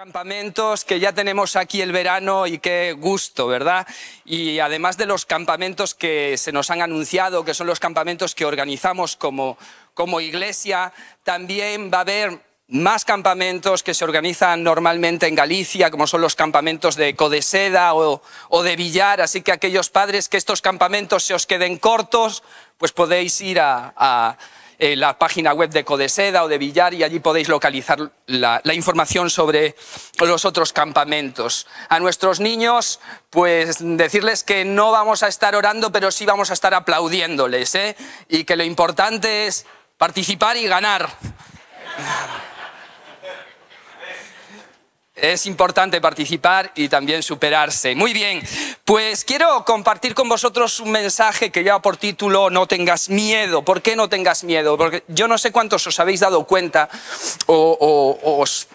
campamentos que ya tenemos aquí el verano y qué gusto, ¿verdad? Y además de los campamentos que se nos han anunciado, que son los campamentos que organizamos como, como iglesia, también va a haber más campamentos que se organizan normalmente en Galicia, como son los campamentos de Codeseda o, o de Villar. Así que aquellos padres que estos campamentos se os queden cortos, pues podéis ir a eh, la página web de Codeseda o de Villar y allí podéis localizar la, información sobre los otros campamentos. A nuestros niños, pues decirles que no vamos a estar orando, pero sí vamos a estar aplaudiéndoles, ¿eh? Y que lo importante es participar y ganar. Es importante participar y también superarse. Muy bien, pues quiero compartir con vosotros un mensaje que lleva por título No tengas miedo. ¿Por qué no tengas miedo? Porque yo no sé cuántos os habéis dado cuenta o, os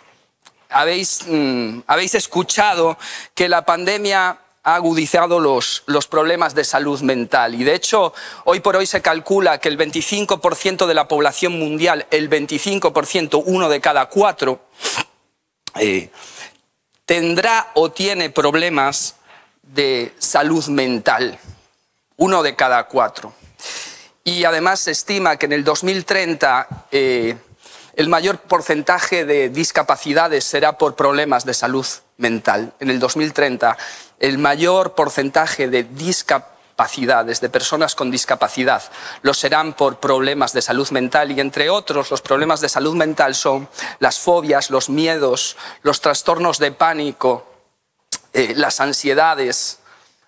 mm, habéis, escuchado que la pandemia ha agudizado los, problemas de salud mental. Y de hecho, hoy por hoy se calcula que el 25% de la población mundial, el 25%, uno de cada cuatro, eh, tendrá o tiene problemas de salud mental, uno de cada cuatro. Y además se estima que en el 2030 eh, el mayor porcentaje de discapacidades será por problemas de salud mental. En el 2030 el mayor porcentaje de discapacidades de personas con discapacidad. Lo serán por problemas de salud mental y, entre otros, los problemas de salud mental son las fobias, los miedos, los trastornos de pánico, eh, las ansiedades.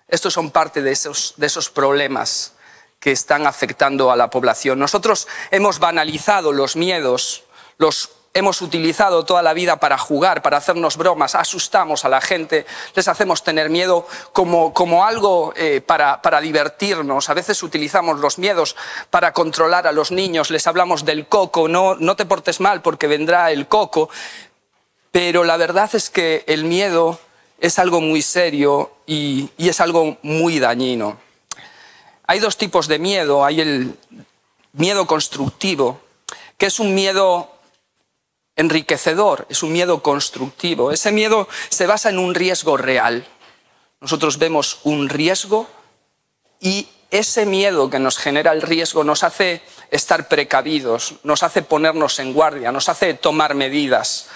Estos son parte de esos, de esos problemas que están afectando a la población. Nosotros hemos banalizado los miedos, los hemos utilizado toda la vida para jugar, para hacernos bromas, asustamos a la gente, les hacemos tener miedo como, como algo eh, para, para divertirnos. A veces utilizamos los miedos para controlar a los niños, les hablamos del coco, no, no te portes mal porque vendrá el coco. Pero la verdad es que el miedo es algo muy serio y, y, es algo muy dañino. Hay dos tipos de miedo. Hay el miedo constructivo, que es un miedo enriquecedor, es un miedo constructivo. Ese miedo se basa en un riesgo real. Nosotros vemos un riesgo y ese miedo que nos genera el riesgo nos hace estar precavidos, nos hace ponernos en guardia, nos hace tomar medidas.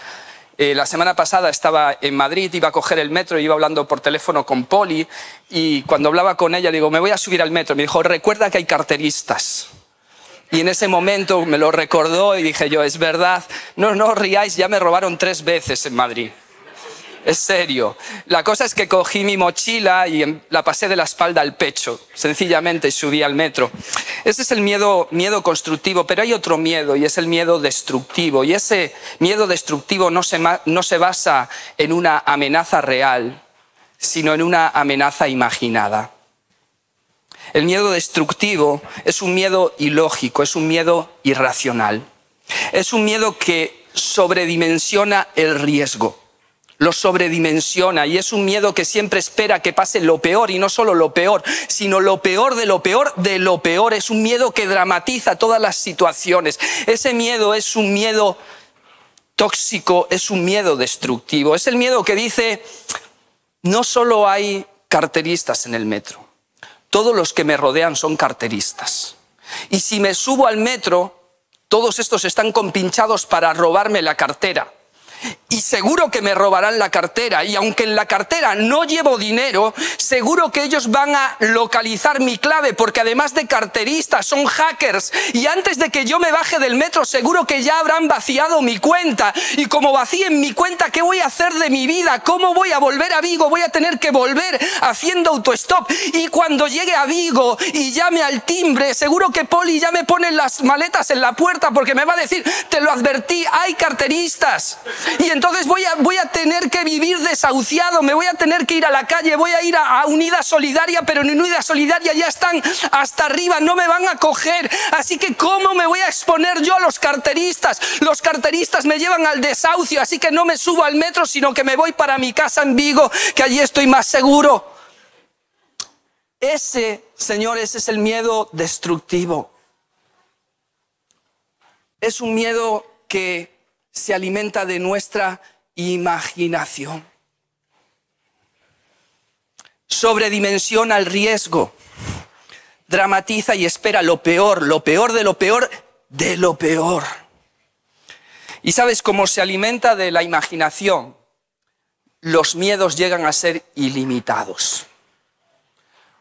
Eh, la semana pasada estaba en Madrid, iba a coger el metro, y iba hablando por teléfono con Poli y cuando hablaba con ella digo, me voy a subir al metro. Me dijo, recuerda que hay carteristas. Y en ese momento me lo recordó y dije yo, es verdad, no, no riáis, ya me robaron tres veces en Madrid. Es serio. La cosa es que cogí mi mochila y em, la pasé de la espalda al pecho, sencillamente, y subí al metro. Ese es el miedo, miedo constructivo, pero hay otro miedo y es el miedo destructivo. Y ese miedo destructivo no se, no se basa en una amenaza real, sino en una amenaza imaginada. El miedo destructivo es un miedo ilógico, es un miedo irracional. Es un miedo que sobredimensiona el riesgo, lo sobredimensiona y es un miedo que siempre espera que pase lo peor y no solo lo peor, sino lo peor de lo peor de lo peor. Es un miedo que dramatiza todas las situaciones. Ese miedo es un miedo tóxico, es un miedo destructivo. Es el miedo que dice, no solo hay carteristas en el metro todos los que me rodean son carteristas. Y si me subo al metro, todos estos están compinchados para robarme la cartera y seguro que me robarán la cartera. Y aunque en la cartera no llevo dinero, seguro que ellos van a localizar mi clave, porque además de carteristas, son hackers. Y antes de que yo me baje del metro, seguro que ya habrán vaciado mi cuenta. Y como vacíen mi cuenta, ¿qué voy a hacer de mi vida? ¿Cómo voy a volver a Vigo? Voy a tener que volver haciendo autostop. Y cuando llegue a Vigo y llame al timbre, seguro que Poli ya me pone las maletas en la puerta, porque me va a decir, te lo advertí, hay carteristas y entonces voy a, voy a tener que vivir desahuciado, me voy a tener que ir a la calle, voy a ir a, unida Solidaria, pero en unida Solidaria ya están hasta arriba, no me van a coger. Así que ¿cómo me voy a exponer yo a los carteristas? Los carteristas me llevan al desahucio, así que no me subo al metro, sino que me voy para mi casa en Vigo, que allí estoy más seguro. Ese, señores, es el miedo destructivo. Es un miedo que se alimenta de nuestra imaginación. Sobredimensiona el riesgo, dramatiza y espera lo peor, lo peor de lo peor de lo peor. Y sabes cómo se alimenta de la imaginación, los miedos llegan a ser ilimitados.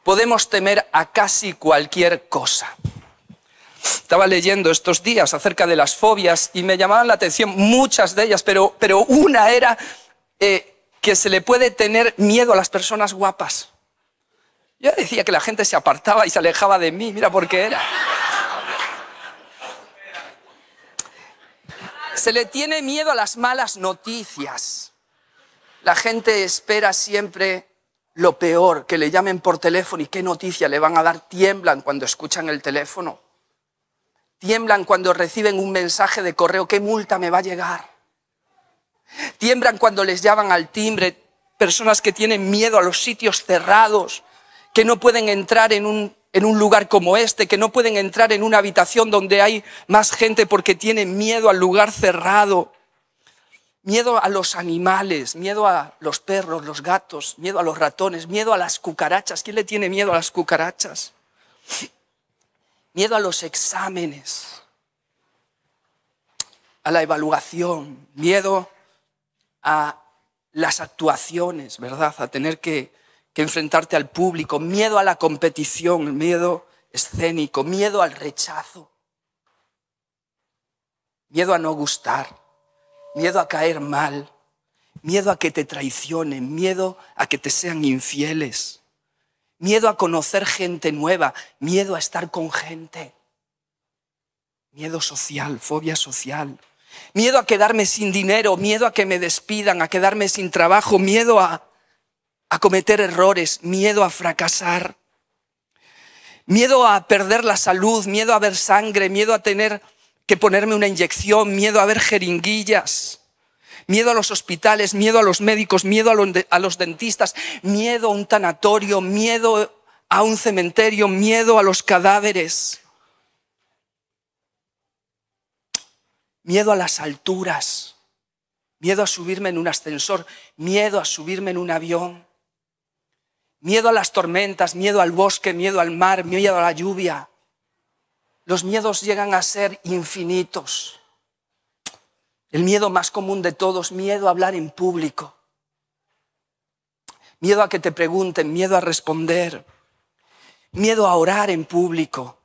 Podemos temer a casi cualquier cosa. Estaba leyendo estos días acerca de las fobias y me llamaban la atención muchas de ellas, pero, una era eh, que se le puede tener miedo a las personas guapas. Yo decía que la gente se apartaba y se alejaba de mí, mira por qué era. Se le tiene miedo a las malas noticias. La gente espera siempre lo peor, que le llamen por teléfono y qué noticia le van a dar, tiemblan cuando escuchan el teléfono. Tiemblan cuando reciben un mensaje de correo, ¿qué multa me va a llegar? Tiemblan cuando les llaman al timbre, personas que tienen miedo a los sitios cerrados, que no pueden entrar en un, en un lugar como este, que no pueden entrar en una habitación donde hay más gente porque tienen miedo al lugar cerrado miedo a los animales, miedo a los perros, los gatos, miedo a los ratones, miedo a las cucarachas. ¿Quién le tiene miedo a las cucarachas? miedo a los exámenes, a la evaluación, miedo a las actuaciones, ¿verdad? A tener que, que enfrentarte al público, miedo a la competición, miedo escénico, miedo al rechazo, miedo a no gustar, miedo a caer mal, miedo a que te traicionen, miedo a que te sean infieles miedo a conocer gente nueva, miedo a estar con gente, miedo social, fobia social, miedo a quedarme sin dinero, miedo a que me despidan, a quedarme sin trabajo, miedo a, a cometer errores, miedo a fracasar, miedo a perder la salud, miedo a ver sangre, miedo a tener que ponerme una inyección, miedo a ver jeringuillas, miedo a los hospitales, miedo a los médicos, miedo a los, dentistas, miedo a un tanatorio, miedo a un cementerio, miedo a los cadáveres, miedo a las alturas, miedo a subirme en un ascensor, miedo a subirme en un avión, miedo a las tormentas, miedo al bosque, miedo al mar, miedo a la lluvia. Los miedos llegan a ser infinitos. El miedo más común de todos, miedo a hablar en público. Miedo a que te pregunten, miedo a responder. Miedo a orar en público.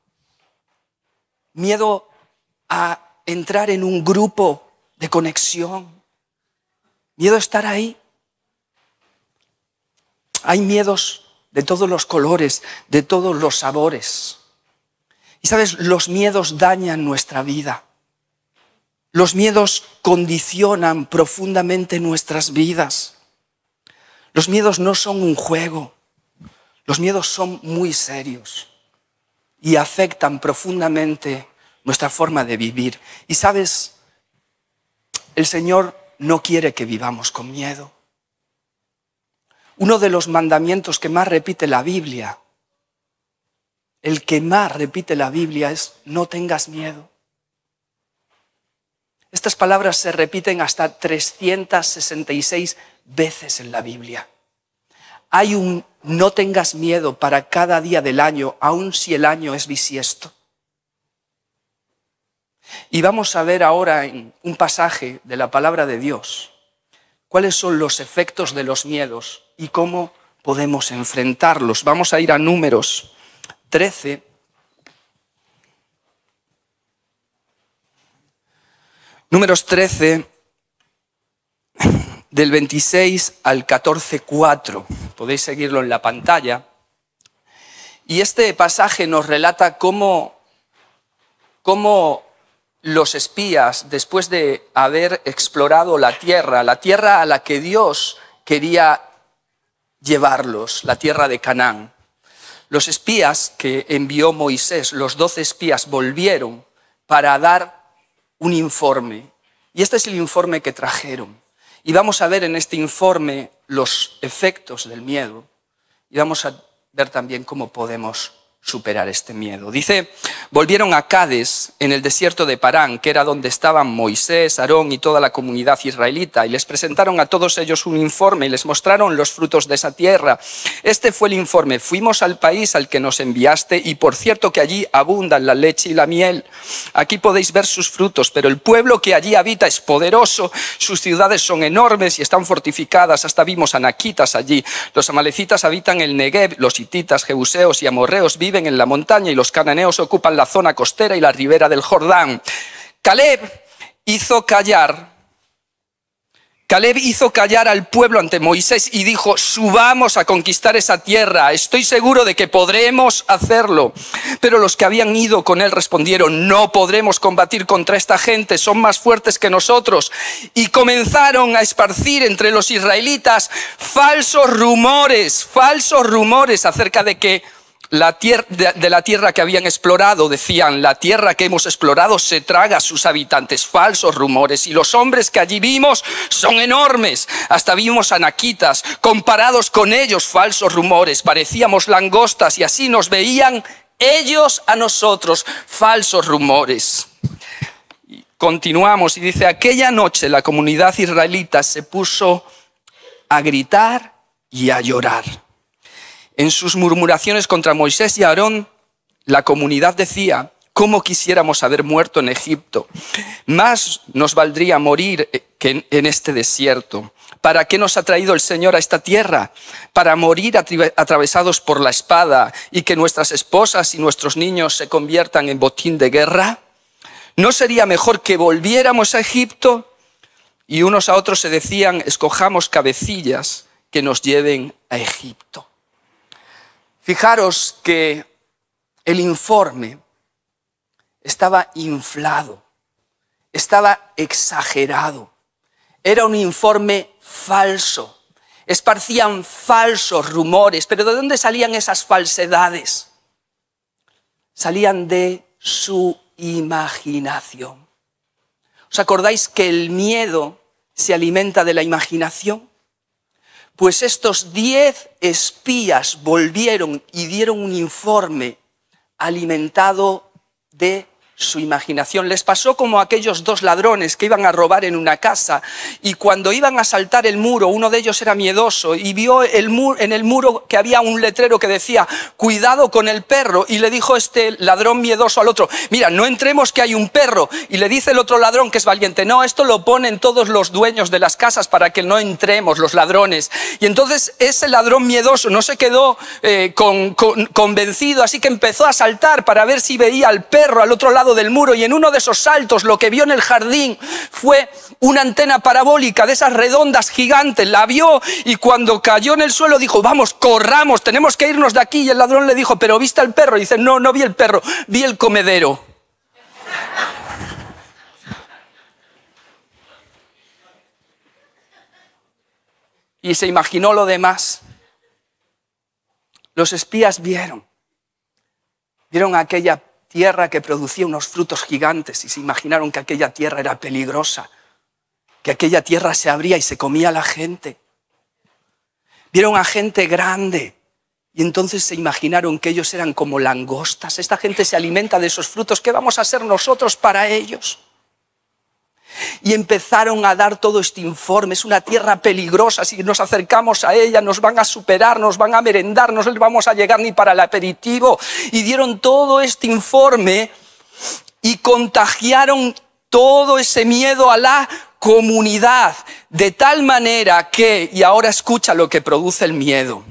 Miedo a entrar en un grupo de conexión. Miedo a estar ahí. Hay miedos de todos los colores, de todos los sabores. Y sabes, los miedos dañan nuestra vida. Los miedos condicionan profundamente nuestras vidas. Los miedos no son un juego. Los miedos son muy serios y afectan profundamente nuestra forma de vivir. Y sabes, el Señor no quiere que vivamos con miedo. Uno de los mandamientos que más repite la Biblia, el que más repite la Biblia es no tengas miedo. Estas palabras se repiten hasta 366 veces en la Biblia. Hay un no tengas miedo para cada día del año, aun si el año es bisiesto. Y vamos a ver ahora en un pasaje de la palabra de Dios cuáles son los efectos de los miedos y cómo podemos enfrentarlos. Vamos a ir a números 13 Números 13, del 26 al 14.4. Podéis seguirlo en la pantalla. Y este pasaje nos relata cómo, cómo los espías, después de haber explorado la tierra, la tierra a la que Dios quería llevarlos, la tierra de Canaán, los espías que envió Moisés, los doce espías, volvieron para dar un informe. Y este es el informe que trajeron. Y vamos a ver en este informe los efectos del miedo y vamos a ver también cómo podemos superar este miedo. Dice, volvieron a Cádiz, en el desierto de Parán, que era donde estaban Moisés, Aarón y toda la comunidad israelita, y les presentaron a todos ellos un informe y les mostraron los frutos de esa tierra. Este fue el informe, fuimos al país al que nos enviaste, y por cierto que allí abundan la leche y la miel. Aquí podéis ver sus frutos, pero el pueblo que allí habita es poderoso, sus ciudades son enormes y están fortificadas, hasta vimos Naquitas allí. Los amalecitas habitan el Negev, los hititas, jebuseos y amorreos viven en la montaña y los cananeos ocupan la zona costera y la ribera del Jordán. Caleb hizo callar Caleb hizo callar al pueblo ante Moisés y dijo, subamos a conquistar esa tierra, estoy seguro de que podremos hacerlo. Pero los que habían ido con él respondieron, no podremos combatir contra esta gente, son más fuertes que nosotros. Y comenzaron a esparcir entre los israelitas falsos rumores, falsos rumores acerca de que de, la tierra que habían explorado, decían, la tierra que hemos explorado se traga a sus habitantes falsos rumores y los hombres que allí vimos son enormes. Hasta vimos anaquitas, comparados con ellos falsos rumores, parecíamos langostas y así nos veían ellos a nosotros falsos rumores. Continuamos y dice, aquella noche la comunidad israelita se puso a gritar y a llorar. En sus murmuraciones contra Moisés y Aarón, la comunidad decía, ¿cómo quisiéramos haber muerto en Egipto? Más nos valdría morir que en este desierto. ¿Para qué nos ha traído el Señor a esta tierra? Para morir atravesados por la espada y que nuestras esposas y nuestros niños se conviertan en botín de guerra. ¿No sería mejor que volviéramos a Egipto? Y unos a otros se decían, escojamos cabecillas que nos lleven a Egipto. Fijaros que el informe estaba inflado, estaba exagerado, era un informe falso, esparcían falsos rumores, pero ¿de dónde salían esas falsedades? Salían de su imaginación. ¿Os acordáis que el miedo se alimenta de la imaginación? Pues estos diez espías volvieron y dieron un informe alimentado de su imaginación les pasó como aquellos dos ladrones que iban a robar en una casa y cuando iban a saltar el muro, uno de ellos era miedoso y vio en el muro que había un letrero que decía, cuidado con el perro, y le dijo este ladrón miedoso al otro, mira, no entremos que hay un perro, y le dice el otro ladrón que es valiente, no, esto lo ponen todos los dueños de las casas para que no entremos los ladrones. Y entonces ese ladrón miedoso no se quedó eh, convencido, así que empezó a saltar para ver si veía al perro al otro lado del muro y en uno de esos saltos lo que vio en el jardín fue una antena parabólica de esas redondas gigantes. La vio y cuando cayó en el suelo dijo, vamos, corramos, tenemos que irnos de aquí. Y el ladrón le dijo, pero ¿viste al perro? Y dice, no, no vi el perro, vi el comedero. Y se imaginó lo demás. Los espías vieron, vieron aquella tierra que producía unos frutos gigantes y se imaginaron que aquella tierra era peligrosa, que aquella tierra se abría y se comía la gente. Vieron a gente grande y entonces se imaginaron que ellos eran como langostas. Esta gente se alimenta de esos frutos, ¿qué vamos a hacer nosotros para ellos? y empezaron a dar todo este informe. Es una tierra peligrosa, si nos acercamos a ella nos van a superar, nos van a merendar, no vamos a llegar ni para el aperitivo. Y dieron todo este informe y contagiaron todo ese miedo a la comunidad, de tal manera que, y ahora escucha lo que produce el miedo,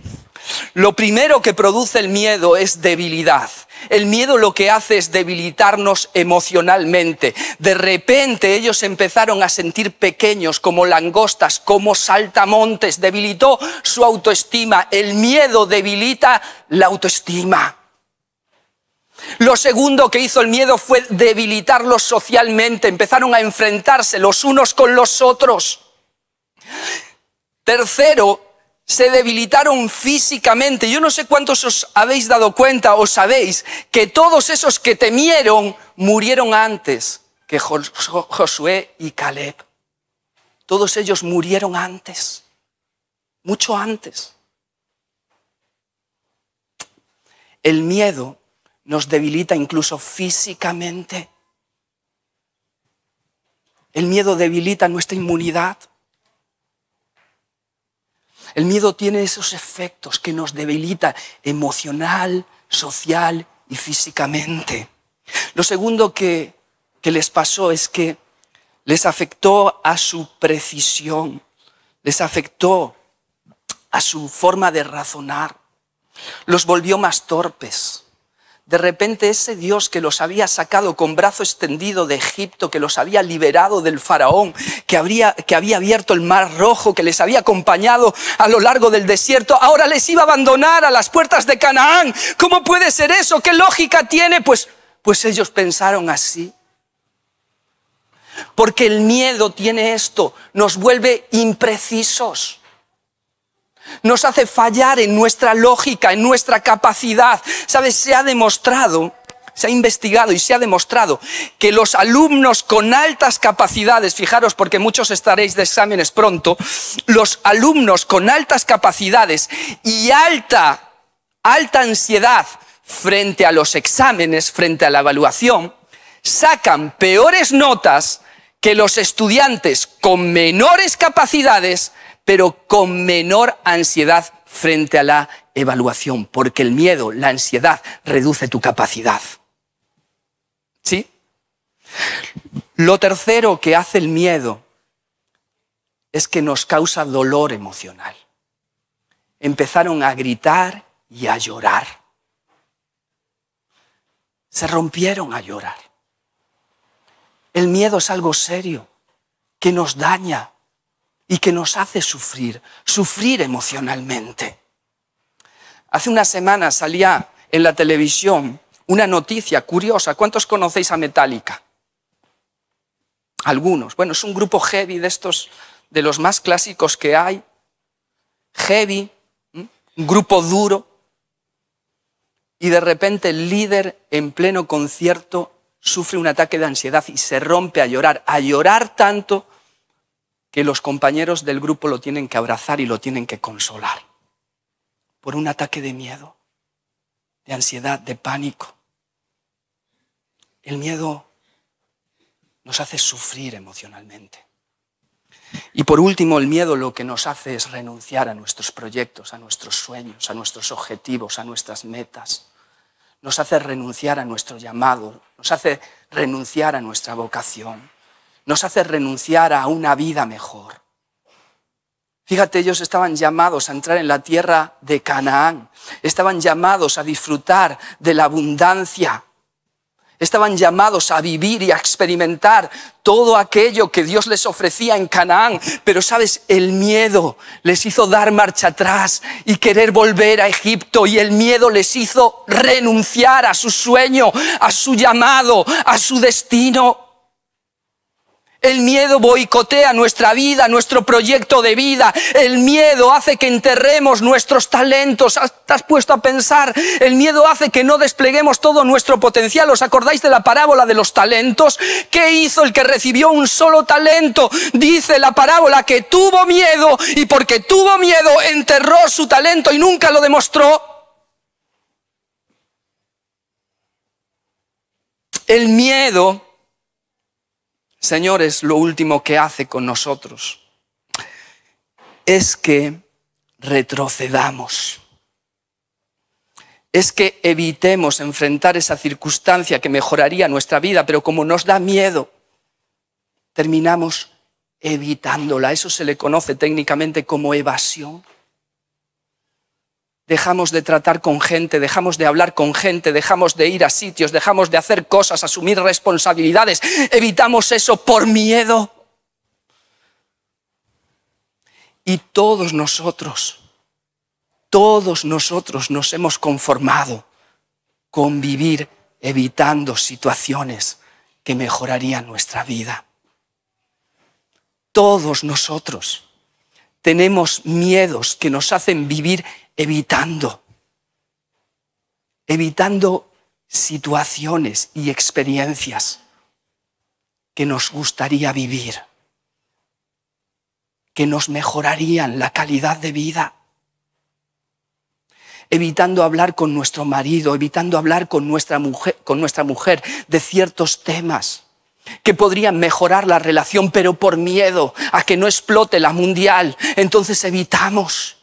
lo primero que produce el miedo es debilidad. El miedo lo que hace es debilitarnos emocionalmente. De repente ellos empezaron a sentir pequeños como langostas, como saltamontes. Debilitó su autoestima. El miedo debilita la autoestima. Lo segundo que hizo el miedo fue debilitarlos socialmente. Empezaron a enfrentarse los unos con los otros. Tercero, se debilitaron físicamente. Yo no sé cuántos os habéis dado cuenta o sabéis que todos esos que temieron murieron antes que Josué y Caleb. Todos ellos murieron antes, mucho antes. El miedo nos debilita incluso físicamente. El miedo debilita nuestra inmunidad. El miedo tiene esos efectos que nos debilita emocional, social y físicamente. Lo segundo que, que les pasó es que les afectó a su precisión, les afectó a su forma de razonar, los volvió más torpes de repente ese Dios que los había sacado con brazo extendido de Egipto, que los había liberado del faraón, que, que había abierto el mar rojo, que les había acompañado a lo largo del desierto, ahora les iba a abandonar a las puertas de Canaán. ¿Cómo puede ser eso? ¿Qué lógica tiene? Pues, pues ellos pensaron así. Porque el miedo tiene esto, nos vuelve imprecisos nos hace fallar en nuestra lógica, en nuestra capacidad. ¿Sabes? Se ha demostrado, se ha investigado y se ha demostrado que los alumnos con altas capacidades, fijaros porque muchos estaréis de exámenes pronto, los alumnos con altas capacidades y alta, alta ansiedad frente a los exámenes, frente a la evaluación, sacan peores notas que los estudiantes con menores capacidades pero con menor ansiedad frente a la evaluación, porque el miedo, la ansiedad, reduce tu capacidad. ¿Sí? Lo tercero que hace el miedo es que nos causa dolor emocional. Empezaron a gritar y a llorar. Se rompieron a llorar. El miedo es algo serio que nos daña, y que nos hace sufrir, sufrir emocionalmente. Hace una semana salía en la televisión una noticia curiosa. ¿Cuántos conocéis a Metallica? Algunos. Bueno, es un grupo heavy de estos, de los más clásicos que hay. Heavy, un grupo duro. Y de repente el líder en pleno concierto sufre un ataque de ansiedad y se rompe a llorar, a llorar tanto que los compañeros del grupo lo tienen que abrazar y lo tienen que consolar por un ataque de miedo, de ansiedad, de pánico. El miedo nos hace sufrir emocionalmente. Y por último, el miedo lo que nos hace es renunciar a nuestros proyectos, a nuestros sueños, a nuestros objetivos, a nuestras metas. Nos hace renunciar a nuestro llamado, nos hace renunciar a nuestra vocación nos hace renunciar a una vida mejor. Fíjate, ellos estaban llamados a entrar en la tierra de Canaán, estaban llamados a disfrutar de la abundancia, estaban llamados a vivir y a experimentar todo aquello que Dios les ofrecía en Canaán, pero sabes, el miedo les hizo dar marcha atrás y querer volver a Egipto y el miedo les hizo renunciar a su sueño, a su llamado, a su destino el miedo boicotea nuestra vida, nuestro proyecto de vida. El miedo hace que enterremos nuestros talentos. ¿Te has puesto a pensar? El miedo hace que no despleguemos todo nuestro potencial. ¿Os acordáis de la parábola de los talentos? ¿Qué hizo el que recibió un solo talento? Dice la parábola que tuvo miedo y porque tuvo miedo enterró su talento y nunca lo demostró. El miedo señores, lo último que hace con nosotros, es que retrocedamos. Es que evitemos enfrentar esa circunstancia que mejoraría nuestra vida, pero como nos da miedo, terminamos evitándola. Eso se le conoce técnicamente como evasión dejamos de tratar con gente, dejamos de hablar con gente, dejamos de ir a sitios, dejamos de hacer cosas, asumir responsabilidades, evitamos eso por miedo. Y todos nosotros, todos nosotros nos hemos conformado con vivir evitando situaciones que mejorarían nuestra vida. Todos nosotros tenemos miedos que nos hacen vivir evitando, evitando situaciones y experiencias que nos gustaría vivir, que nos mejorarían la calidad de vida, evitando hablar con nuestro marido, evitando hablar con nuestra mujer, con nuestra mujer de ciertos temas que podrían mejorar la relación, pero por miedo a que no explote la mundial, entonces evitamos.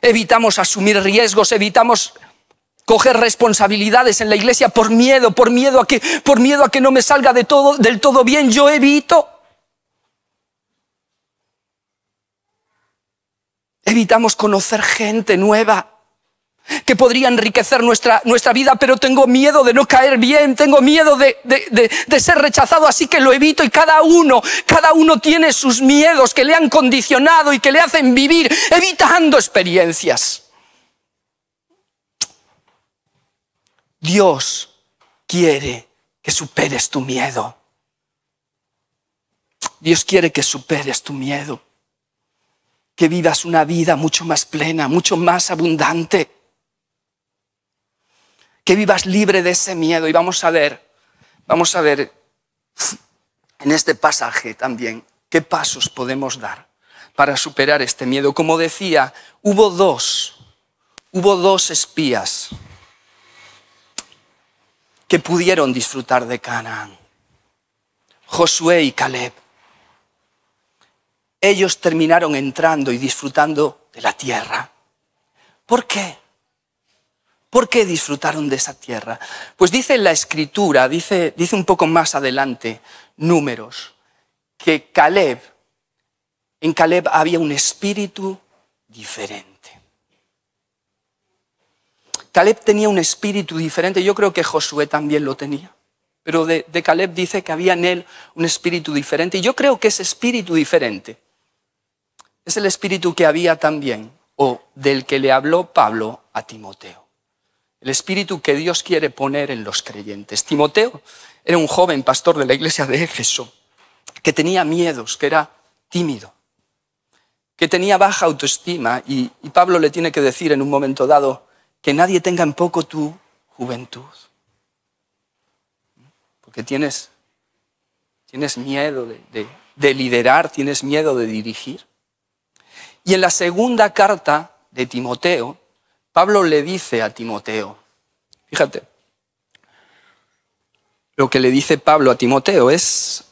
Evitamos asumir riesgos, evitamos coger responsabilidades en la iglesia por miedo, por miedo a que, por miedo a que no me salga de todo, del todo bien, yo evito. Evitamos conocer gente nueva que podría enriquecer nuestra, vida, pero tengo miedo de no caer bien, tengo miedo de, de, ser rechazado, así que lo evito y cada uno, cada uno tiene sus miedos que le han condicionado y que le hacen vivir evitando experiencias. Dios quiere que superes tu miedo. Dios quiere que superes tu miedo, que vivas una vida mucho más plena, mucho más abundante que vivas libre de ese miedo. Y vamos a ver, vamos a ver en este pasaje también qué pasos podemos dar para superar este miedo. Como decía, hubo dos, hubo dos espías que pudieron disfrutar de Canaán, Josué y Caleb. Ellos terminaron entrando y disfrutando de la tierra. ¿Por qué? ¿Por qué disfrutaron de esa tierra? Pues dice la escritura, dice, dice un poco más adelante, números, que Caleb, en Caleb había un espíritu diferente. Caleb tenía un espíritu diferente, yo creo que Josué también lo tenía, pero de, de Caleb dice que había en él un espíritu diferente, y yo creo que ese espíritu diferente es el espíritu que había también, o del que le habló Pablo a Timoteo el espíritu que Dios quiere poner en los creyentes. Timoteo era un joven pastor de la iglesia de Éfeso, que tenía miedos, que era tímido, que tenía baja autoestima y, Pablo le tiene que decir en un momento dado, que nadie tenga en poco tu juventud, porque tienes, tienes miedo de liderar, tienes miedo de dirigir. Y en la segunda carta de Timoteo, Pablo le dice a Timoteo, fíjate, lo que le dice Pablo a Timoteo es,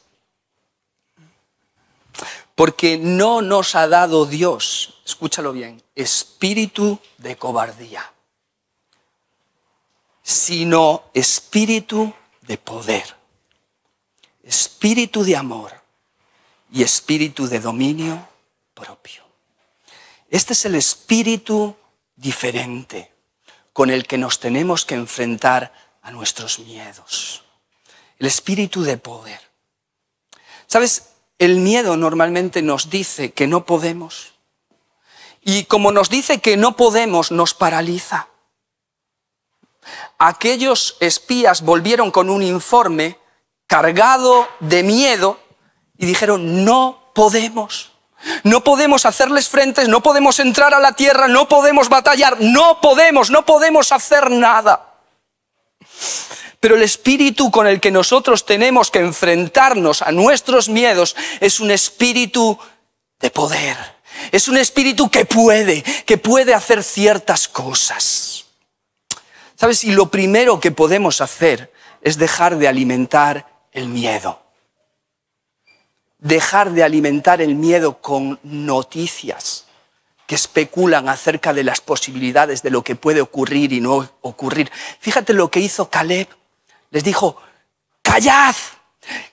porque no nos ha dado Dios, escúchalo bien, espíritu de cobardía, sino espíritu de poder, espíritu de amor y espíritu de dominio propio. Este es el espíritu diferente con el que nos tenemos que enfrentar a nuestros miedos. El espíritu de poder. ¿Sabes? El miedo normalmente nos dice que no podemos. Y como nos dice que no podemos, nos paraliza. Aquellos espías volvieron con un informe cargado de miedo y dijeron, no podemos. No podemos hacerles frentes, no podemos entrar a la tierra, no podemos batallar, no podemos, no podemos hacer nada. Pero el espíritu con el que nosotros tenemos que enfrentarnos a nuestros miedos es un espíritu de poder. Es un espíritu que puede, que puede hacer ciertas cosas. ¿Sabes? Y lo primero que podemos hacer es dejar de alimentar el miedo dejar de alimentar el miedo con noticias que especulan acerca de las posibilidades de lo que puede ocurrir y no ocurrir. Fíjate lo que hizo Caleb. Les dijo, callad.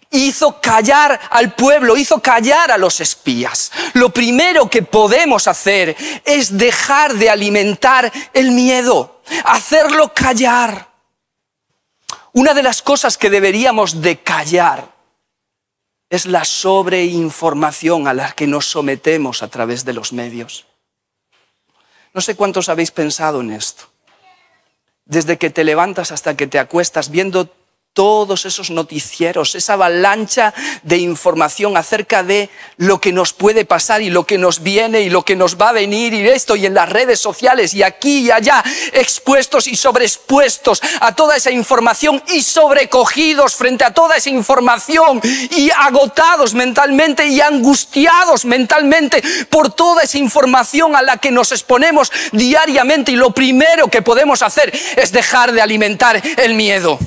Hizo callar al pueblo, hizo callar a los espías. Lo primero que podemos hacer es dejar de alimentar el miedo, hacerlo callar. Una de las cosas que deberíamos de callar es la sobreinformación a la que nos sometemos a través de los medios. No sé cuántos habéis pensado en esto. Desde que te levantas hasta que te acuestas, viendo todos esos noticieros, esa avalancha de información acerca de lo que nos puede pasar y lo que nos viene y lo que nos va a venir y esto y en las redes sociales y aquí y allá, expuestos y sobreexpuestos a toda esa información y sobrecogidos frente a toda esa información y agotados mentalmente y angustiados mentalmente por toda esa información a la que nos exponemos diariamente y lo primero que podemos hacer es dejar de alimentar el miedo.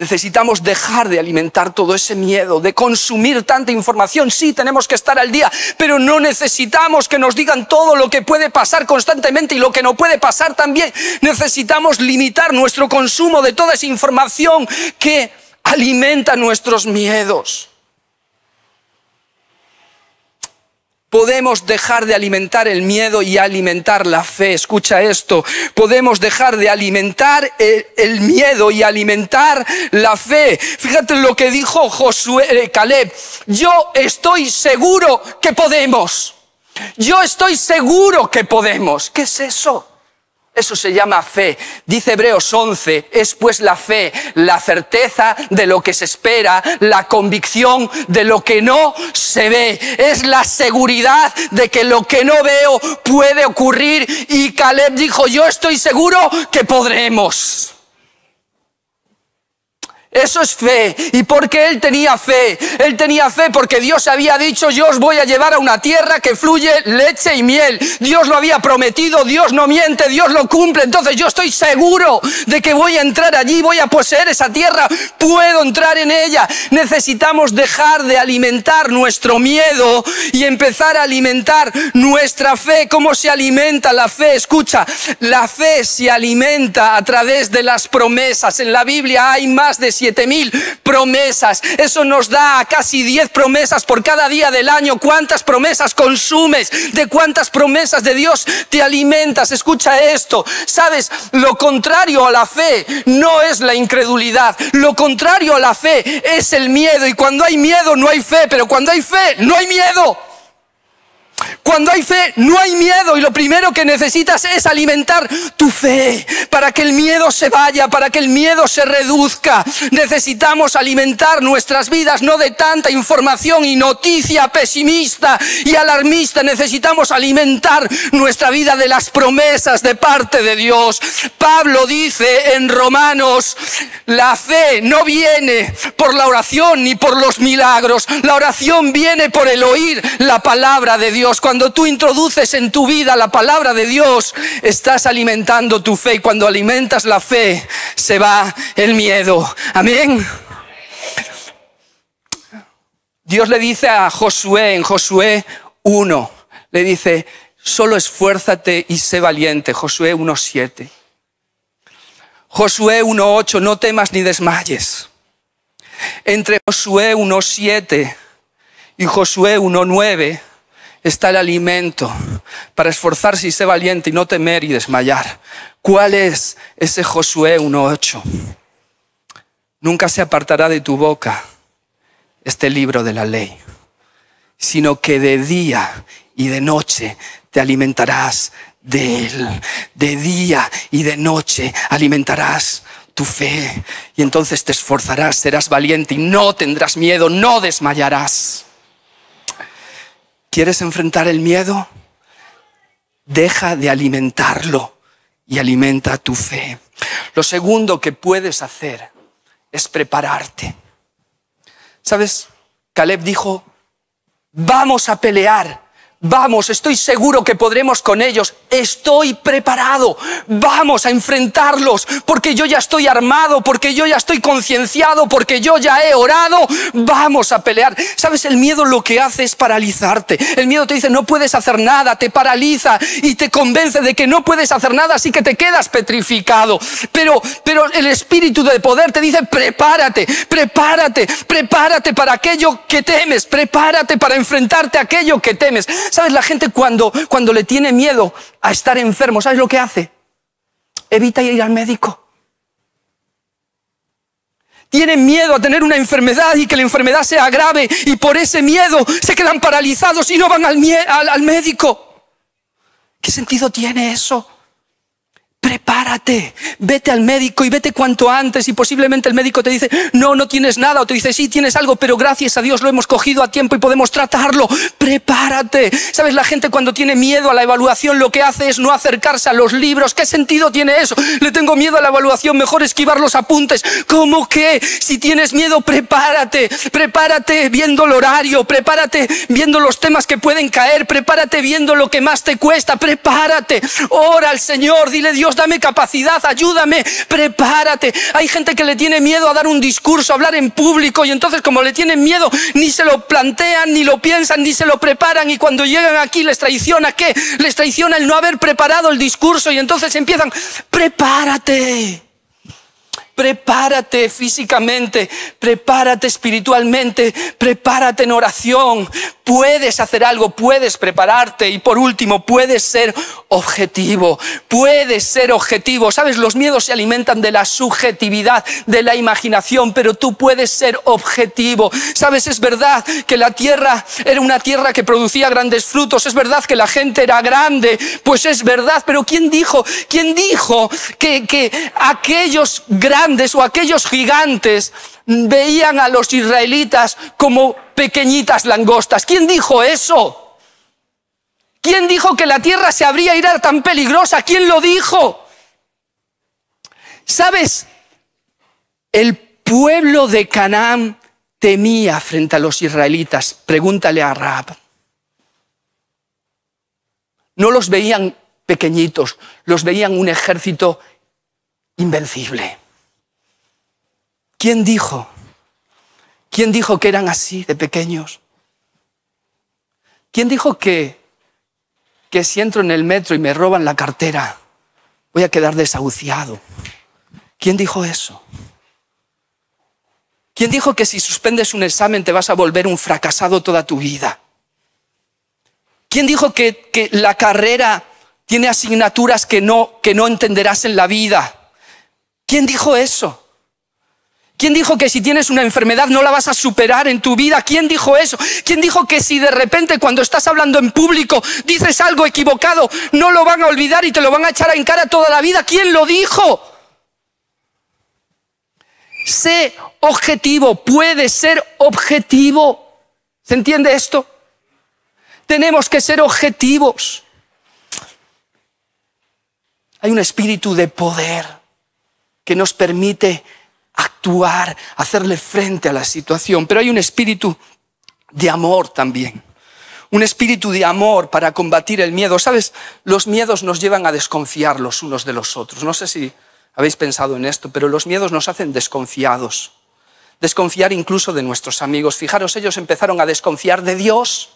Necesitamos dejar de alimentar todo ese miedo, de consumir tanta información. Sí, tenemos que estar al día, pero no necesitamos que nos digan todo lo que puede pasar constantemente y lo que no puede pasar también. Necesitamos limitar nuestro consumo de toda esa información que alimenta nuestros miedos. Podemos dejar de alimentar el miedo y alimentar la fe. Escucha esto. Podemos dejar de alimentar e, el, miedo y alimentar la fe. Fíjate lo que dijo Josué eh, Caleb. Yo estoy seguro que podemos. Yo estoy seguro que podemos. ¿Qué es eso? Eso se llama fe. Dice Hebreos 11, es pues la fe, la certeza de lo que se espera, la convicción de lo que no se ve. Es la seguridad de que lo que no veo puede ocurrir. Y Caleb dijo, yo estoy seguro que podremos. Eso es fe. ¿Y porque él tenía fe? Él tenía fe porque Dios había dicho, yo os voy a llevar a una tierra que fluye leche y miel. Dios lo había prometido, Dios no miente, Dios lo cumple. Entonces yo estoy seguro de que voy a entrar allí, voy a poseer esa tierra, puedo entrar en ella. Necesitamos dejar de alimentar nuestro miedo y empezar a alimentar nuestra fe. ¿Cómo se alimenta la fe? Escucha, la fe se alimenta a través de las promesas. En la Biblia hay más de siete mil promesas. Eso nos da casi diez promesas por cada día del año. ¿Cuántas promesas consumes? ¿De cuántas promesas de Dios te alimentas? Escucha esto. Sabes, lo contrario a la fe no es la incredulidad. Lo contrario a la fe es el miedo. Y cuando hay miedo no hay fe, pero cuando hay fe no hay miedo. Cuando hay fe, no hay miedo y lo primero que necesitas es alimentar tu fe para que el miedo se vaya, para que el miedo se reduzca. Necesitamos alimentar nuestras vidas no de tanta información y noticia pesimista y alarmista. Necesitamos alimentar nuestra vida de las promesas de parte de Dios. Pablo dice en Romanos, la fe no viene por la oración ni por los milagros. La oración viene por el oír la palabra de Dios cuando tú introduces en tu vida la palabra de Dios, estás alimentando tu fe y cuando alimentas la fe se va el miedo. Amén. Dios le dice a Josué, en Josué 1, le dice, solo esfuérzate y sé valiente. Josué 1.7. Josué 1.8, no temas ni desmayes. Entre Josué 1.7 y Josué 1.9 está el alimento para esforzarse y ser valiente y no temer y desmayar. ¿Cuál es ese Josué 1.8? Nunca se apartará de tu boca este libro de la ley, sino que de día y de noche te alimentarás de él. De día y de noche alimentarás tu fe y entonces te esforzarás, serás valiente y no tendrás miedo, no desmayarás. ¿Quieres enfrentar el miedo? Deja de alimentarlo y alimenta tu fe. Lo segundo que puedes hacer es prepararte. ¿Sabes? Caleb dijo, vamos a pelear, vamos, estoy seguro que podremos con ellos, estoy preparado, vamos a enfrentarlos, porque yo ya estoy armado, porque yo ya estoy concienciado, porque yo ya he orado, vamos a pelear. ¿Sabes? El miedo lo que hace es paralizarte. El miedo te dice no puedes hacer nada, te paraliza y te convence de que no puedes hacer nada, así que te quedas petrificado. Pero, pero el espíritu de poder te dice prepárate, prepárate, prepárate para aquello que temes, prepárate para enfrentarte a aquello que temes. ¿Sabes? La gente cuando, cuando le tiene miedo, a estar enfermo, ¿sabes lo que hace? Evita ir al médico. Tienen miedo a tener una enfermedad y que la enfermedad sea grave y por ese miedo se quedan paralizados y no van al, al, al médico. ¿Qué sentido tiene eso? prepárate, vete al médico y vete cuanto antes y posiblemente el médico te dice, no, no tienes nada, o te dice, sí, tienes algo, pero gracias a Dios lo hemos cogido a tiempo y podemos tratarlo, prepárate. ¿Sabes? La gente cuando tiene miedo a la evaluación lo que hace es no acercarse a los libros. ¿Qué sentido tiene eso? Le tengo miedo a la evaluación, mejor esquivar los apuntes. ¿Cómo que? Si tienes miedo, prepárate, prepárate viendo el horario, prepárate viendo los temas que pueden caer, prepárate viendo lo que más te cuesta, prepárate, ora al Señor, dile Dios, dame capacidad, ayúdame, prepárate. Hay gente que le tiene miedo a dar un discurso, a hablar en público y entonces como le tienen miedo, ni se lo plantean, ni lo piensan, ni se lo preparan y cuando llegan aquí les traiciona qué? Les traiciona el no haber preparado el discurso y entonces empiezan, prepárate. Prepárate físicamente, prepárate espiritualmente, prepárate en oración. Puedes hacer algo, puedes prepararte. Y por último, puedes ser objetivo. Puedes ser objetivo. Sabes, los miedos se alimentan de la subjetividad, de la imaginación, pero tú puedes ser objetivo. Sabes, es verdad que la tierra era una tierra que producía grandes frutos. Es verdad que la gente era grande. Pues es verdad. Pero ¿quién dijo? ¿Quién dijo que, aquellos grandes o aquellos gigantes veían a los israelitas como pequeñitas langostas. ¿Quién dijo eso? ¿Quién dijo que la tierra se habría y era tan peligrosa? ¿Quién lo dijo? ¿Sabes? El pueblo de Canaán temía frente a los israelitas. Pregúntale a Rab. No los veían pequeñitos, los veían un ejército invencible. ¿Quién dijo? ¿Quién dijo que eran así de pequeños? ¿Quién dijo que, que si entro en el metro y me roban la cartera, voy a quedar desahuciado? ¿Quién dijo eso? ¿Quién dijo que si suspendes un examen te vas a volver un fracasado toda tu vida? ¿Quién dijo que, que la carrera tiene asignaturas que no, que no entenderás en la vida? ¿Quién dijo eso? ¿Quién dijo que si tienes una enfermedad no la vas a superar en tu vida? ¿Quién dijo eso? ¿Quién dijo que si de repente cuando estás hablando en público dices algo equivocado, no lo van a olvidar y te lo van a echar en cara toda la vida? ¿Quién lo dijo? Sé objetivo, puede ser objetivo. ¿Se entiende esto? Tenemos que ser objetivos. Hay un espíritu de poder que nos permite actuar, hacerle frente a la situación. Pero hay un espíritu de amor también. Un espíritu de amor para combatir el miedo. ¿Sabes? Los miedos nos llevan a desconfiar los unos de los otros. No sé si habéis pensado en esto, pero los miedos nos hacen desconfiados. Desconfiar incluso de nuestros amigos. Fijaros, ellos empezaron a desconfiar de Dios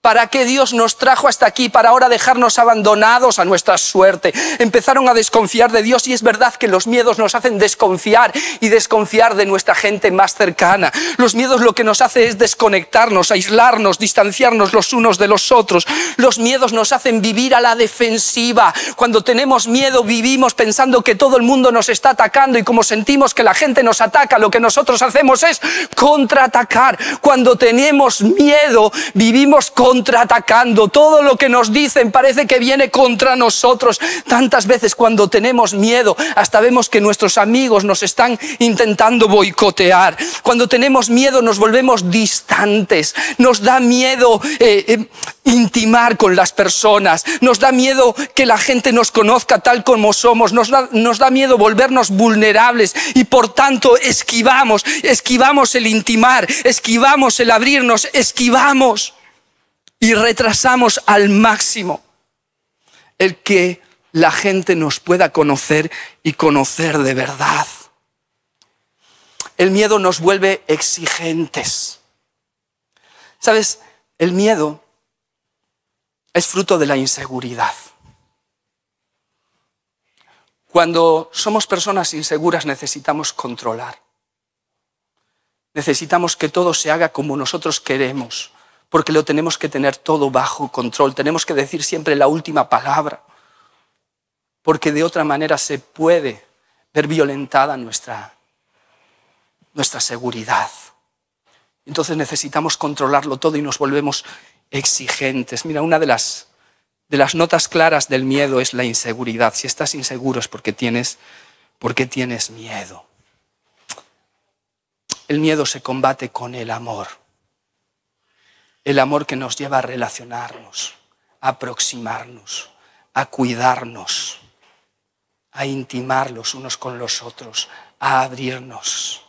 ¿Para qué Dios nos trajo hasta aquí? Para ahora dejarnos abandonados a nuestra suerte. Empezaron a desconfiar de Dios y es verdad que los miedos nos hacen desconfiar y desconfiar de nuestra gente más cercana. Los miedos lo que nos hace es desconectarnos, aislarnos, distanciarnos los unos de los otros. Los miedos nos hacen vivir a la defensiva. Cuando tenemos miedo vivimos pensando que todo el mundo nos está atacando y como sentimos que la gente nos ataca, lo que nosotros hacemos es contraatacar. Cuando tenemos miedo vivimos con contraatacando. Todo lo que nos dicen parece que viene contra nosotros. Tantas veces cuando tenemos miedo, hasta vemos que nuestros amigos nos están intentando boicotear. Cuando tenemos miedo nos volvemos distantes. Nos da miedo eh, eh, intimar con las personas. Nos da miedo que la gente nos conozca tal como somos. Nos da, nos da miedo volvernos vulnerables y por tanto esquivamos, esquivamos el intimar, esquivamos el abrirnos, esquivamos y retrasamos al máximo el que la gente nos pueda conocer y conocer de verdad. El miedo nos vuelve exigentes. ¿Sabes? El miedo es fruto de la inseguridad. Cuando somos personas inseguras necesitamos controlar. Necesitamos que todo se haga como nosotros queremos, porque lo tenemos que tener todo bajo control, tenemos que decir siempre la última palabra, porque de otra manera se puede ver violentada nuestra, seguridad. Entonces necesitamos controlarlo todo y nos volvemos exigentes. Mira, una de las, de las notas claras del miedo es la inseguridad. Si estás inseguro es porque tienes, porque tienes miedo. El miedo se combate con el amor. El amor que nos lleva a relacionarnos, a aproximarnos, a cuidarnos, a intimar los unos con los otros, a abrirnos,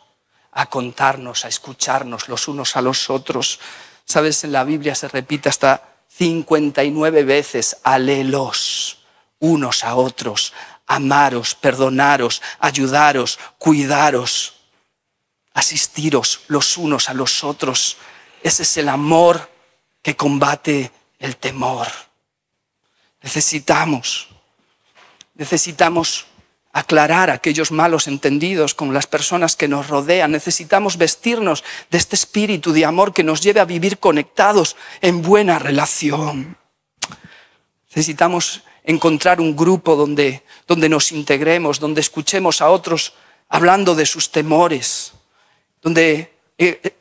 a contarnos, a escucharnos los unos a los otros. Sabes, en la Biblia se repite hasta 59 veces, alelos unos a otros, amaros, perdonaros, ayudaros, cuidaros, asistiros los unos a los otros. Ese es el amor que combate el temor. Necesitamos, necesitamos aclarar aquellos malos entendidos con las personas que nos rodean. Necesitamos vestirnos de este espíritu de amor que nos lleve a vivir conectados en buena relación. Necesitamos encontrar un grupo donde, donde nos integremos, donde escuchemos a otros hablando de sus temores, donde eh, eh,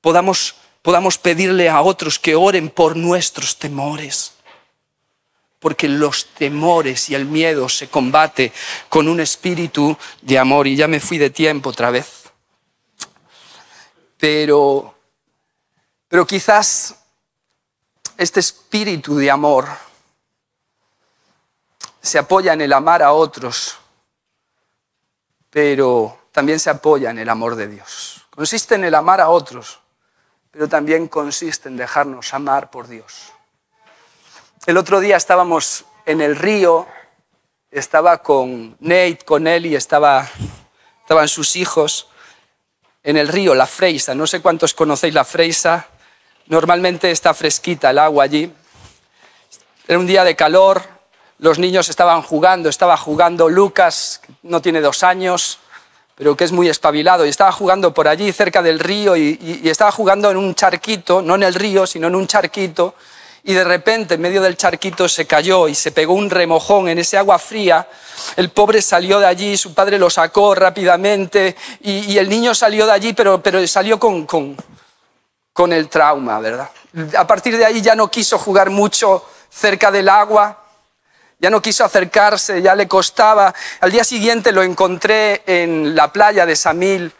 podamos podamos pedirle a otros que oren por nuestros temores. Porque los temores y el miedo se combate con un espíritu de amor. Y ya me fui de tiempo otra vez. Pero, pero quizás este espíritu de amor se apoya en el amar a otros, pero también se apoya en el amor de Dios. Consiste en el amar a otros, pero también consiste en dejarnos amar por Dios. El otro día estábamos en el río, estaba con Nate, con Eli, estaba, estaban sus hijos en el río, la Freisa. No sé cuántos conocéis la Freisa. Normalmente está fresquita el agua allí. Era un día de calor, los niños estaban jugando, estaba jugando Lucas, no tiene dos años, pero que es muy espabilado, y estaba jugando por allí cerca del río y, estaba jugando en un charquito, no en el río, sino en un charquito, y de repente en medio del charquito se cayó y se pegó un remojón en ese agua fría, el pobre salió de allí, su padre lo sacó rápidamente y, el niño salió de allí, pero, pero salió con, con, con el trauma, ¿verdad? A partir de ahí ya no quiso jugar mucho cerca del agua, ya no quiso acercarse, ya le costaba. Al día siguiente lo encontré en la playa de Samil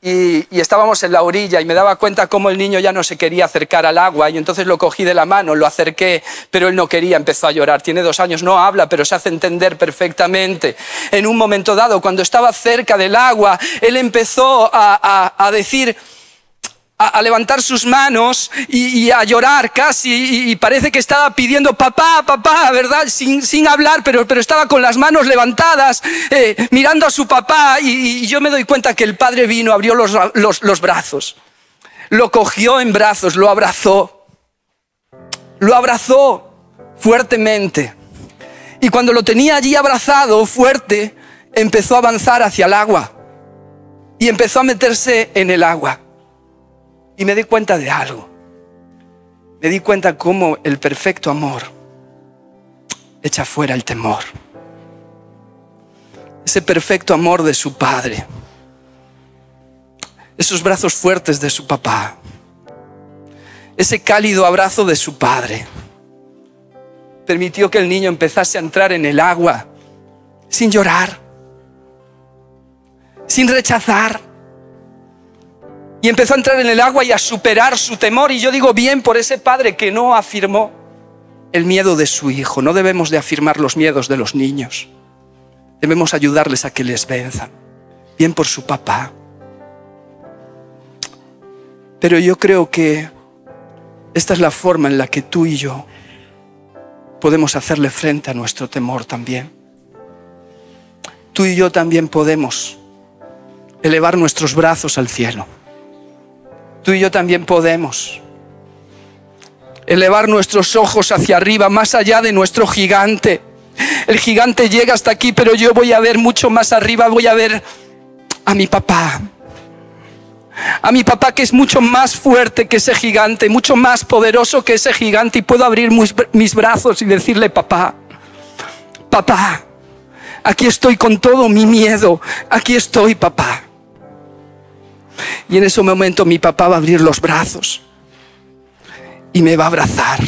y, estábamos en la orilla y me daba cuenta cómo el niño ya no se quería acercar al agua y entonces lo cogí de la mano, lo acerqué, pero él no quería, empezó a llorar. Tiene dos años, no habla, pero se hace entender perfectamente. En un momento dado, cuando estaba cerca del agua, él empezó a decir a, levantar sus manos y, a llorar casi, y, parece que estaba pidiendo papá, papá, ¿verdad? Sin, sin hablar, pero, pero estaba con las manos levantadas, eh, mirando a su papá, y, yo me doy cuenta que el padre vino, abrió los, los, los brazos, lo cogió en brazos, lo abrazó, lo abrazó fuertemente. Y cuando lo tenía allí abrazado fuerte, empezó a avanzar hacia el agua y empezó a meterse en el agua. Y me di cuenta de algo. Me di cuenta cómo el perfecto amor echa fuera el temor. Ese perfecto amor de su padre. Esos brazos fuertes de su papá. Ese cálido abrazo de su padre. Permitió que el niño empezase a entrar en el agua sin llorar, sin rechazar y empezó a entrar en el agua y a superar su temor. Y yo digo bien por ese padre que no afirmó el miedo de su hijo. No debemos de afirmar los miedos de los niños. Debemos ayudarles a que les venzan. Bien por su papá. Pero yo creo que esta es la forma en la que tú y yo podemos hacerle frente a nuestro temor también. Tú y yo también podemos elevar nuestros brazos al cielo tú y yo también podemos elevar nuestros ojos hacia arriba, más allá de nuestro gigante. El gigante llega hasta aquí, pero yo voy a ver mucho más arriba, voy a ver a mi papá. A mi papá que es mucho más fuerte que ese gigante, mucho más poderoso que ese gigante y puedo abrir mis brazos y decirle, papá, papá, aquí estoy con todo mi miedo, aquí estoy, papá. Y en ese momento mi papá va a abrir los brazos y me va a abrazar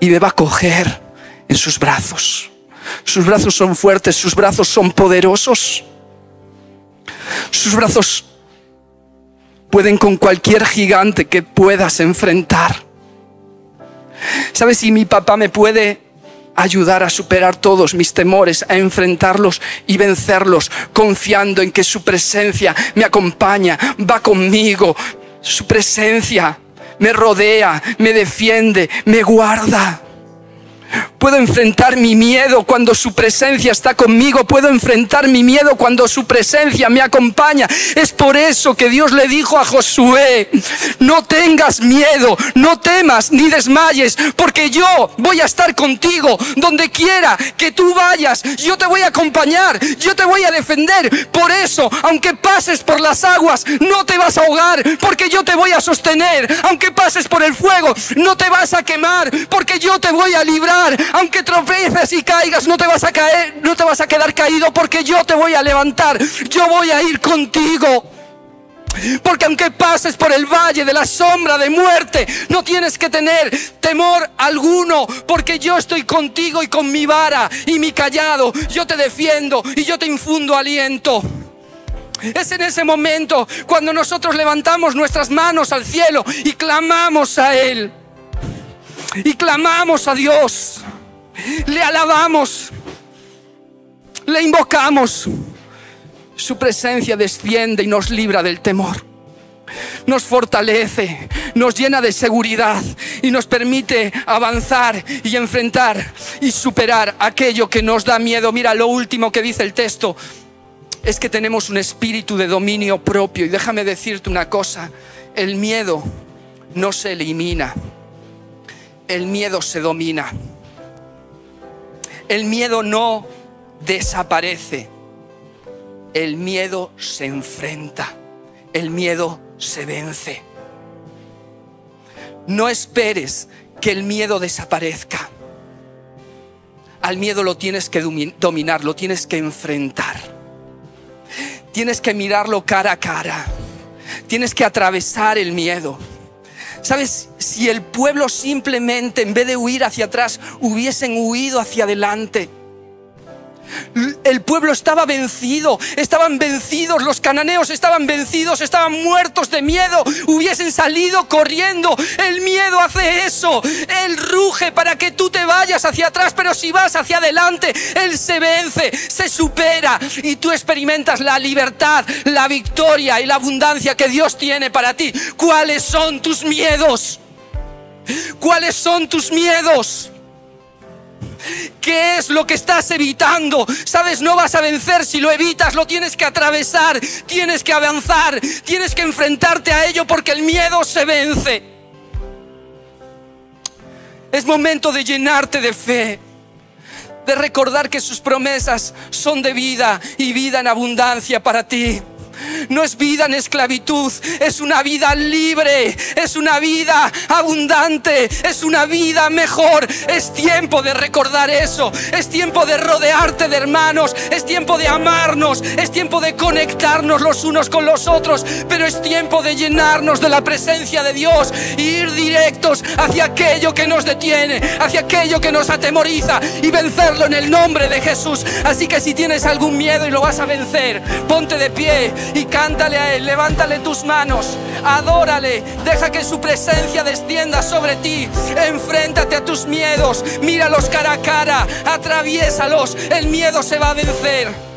y me va a coger en sus brazos. Sus brazos son fuertes, sus brazos son poderosos. Sus brazos pueden con cualquier gigante que puedas enfrentar. ¿Sabes si mi papá me puede ayudar a superar todos mis temores, a enfrentarlos y vencerlos, confiando en que su presencia me acompaña, va conmigo, su presencia me rodea, me defiende, me guarda. Puedo enfrentar mi miedo cuando su presencia está conmigo. Puedo enfrentar mi miedo cuando su presencia me acompaña. Es por eso que Dios le dijo a Josué, no tengas miedo, no temas ni desmayes, porque yo voy a estar contigo donde quiera que tú vayas. Yo te voy a acompañar, yo te voy a defender. Por eso, aunque pases por las aguas, no te vas a ahogar, porque yo te voy a sostener. Aunque pases por el fuego, no te vas a quemar, porque yo te voy a librar aunque tropeces y caigas, no te vas a caer, no te vas a quedar caído porque yo te voy a levantar. Yo voy a ir contigo. Porque aunque pases por el valle de la sombra de muerte, no tienes que tener temor alguno, porque yo estoy contigo y con mi vara y mi callado, yo te defiendo y yo te infundo aliento. Es en ese momento cuando nosotros levantamos nuestras manos al cielo y clamamos a Él y clamamos a Dios, le alabamos, le invocamos. Su presencia desciende y nos libra del temor. Nos fortalece, nos llena de seguridad y nos permite avanzar y enfrentar y superar aquello que nos da miedo. Mira lo último que dice el texto, es que tenemos un espíritu de dominio propio. Y déjame decirte una cosa, el miedo no se elimina el miedo se domina. El miedo no desaparece. El miedo se enfrenta. El miedo se vence. No esperes que el miedo desaparezca. Al miedo lo tienes que dominar, lo tienes que enfrentar. Tienes que mirarlo cara a cara. Tienes que atravesar el miedo. ¿Sabes? Si el pueblo simplemente, en vez de huir hacia atrás, hubiesen huido hacia adelante. El pueblo estaba vencido, estaban vencidos, los cananeos estaban vencidos, estaban muertos de miedo, hubiesen salido corriendo. El miedo hace eso, él ruge para que tú te vayas hacia atrás, pero si vas hacia adelante, él se vence, se supera y tú experimentas la libertad, la victoria y la abundancia que Dios tiene para ti. ¿Cuáles son tus miedos? ¿Cuáles son tus miedos? ¿Qué es lo que estás evitando? Sabes, no vas a vencer si lo evitas, lo tienes que atravesar, tienes que avanzar, tienes que enfrentarte a ello porque el miedo se vence. Es momento de llenarte de fe, de recordar que sus promesas son de vida y vida en abundancia para ti. No es vida en esclavitud, es una vida libre, es una vida abundante, es una vida mejor. Es tiempo de recordar eso, es tiempo de rodearte de hermanos, es tiempo de amarnos, es tiempo de conectarnos los unos con los otros, pero es tiempo de llenarnos de la presencia de Dios e ir directos hacia aquello que nos detiene, hacia aquello que nos atemoriza y vencerlo en el nombre de Jesús. Así que si tienes algún miedo y lo vas a vencer, ponte de pie y cántale a Él, levántale tus manos, adórale, deja que su presencia descienda sobre ti, enfréntate a tus miedos, míralos cara a cara, atraviesalos, el miedo se va a vencer.